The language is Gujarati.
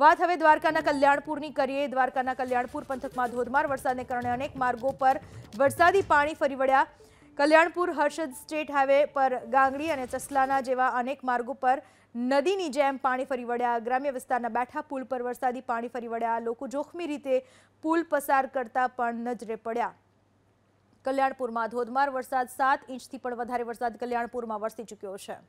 વાત હવે દ્વારકાના કલ્યાણપુરની કરીએ દ્વારકાના કલ્યાણપુર પંતકમાં ધોધમાર વરસાદને કારણે અનેક માર્ગો પર વરસાદી પાણી ફરીવળ્યા કલ્યાણપુર હર્ષદ સ્ટેટ હાઇવે પર ગાંગળી અને તસલાના જેવા અનેક માર્ગો પર નદીની જેમ પાણી ફરીવળ્યા ગ્રામ્ય વિસ્તારના બેઠા પુલ પર વરસાદી પાણી ફરીવળ્યા લોકો જોખમી રીતે પુલ પસાર કરતા પણ નજર પડ્યા કલ્યાણપુરમાં ધોધમાર વરસાદ 7 ઇંચથી પણ વધારે વરસાદ કલ્યાણપુરમાં વર્ષી ચૂક્યો છે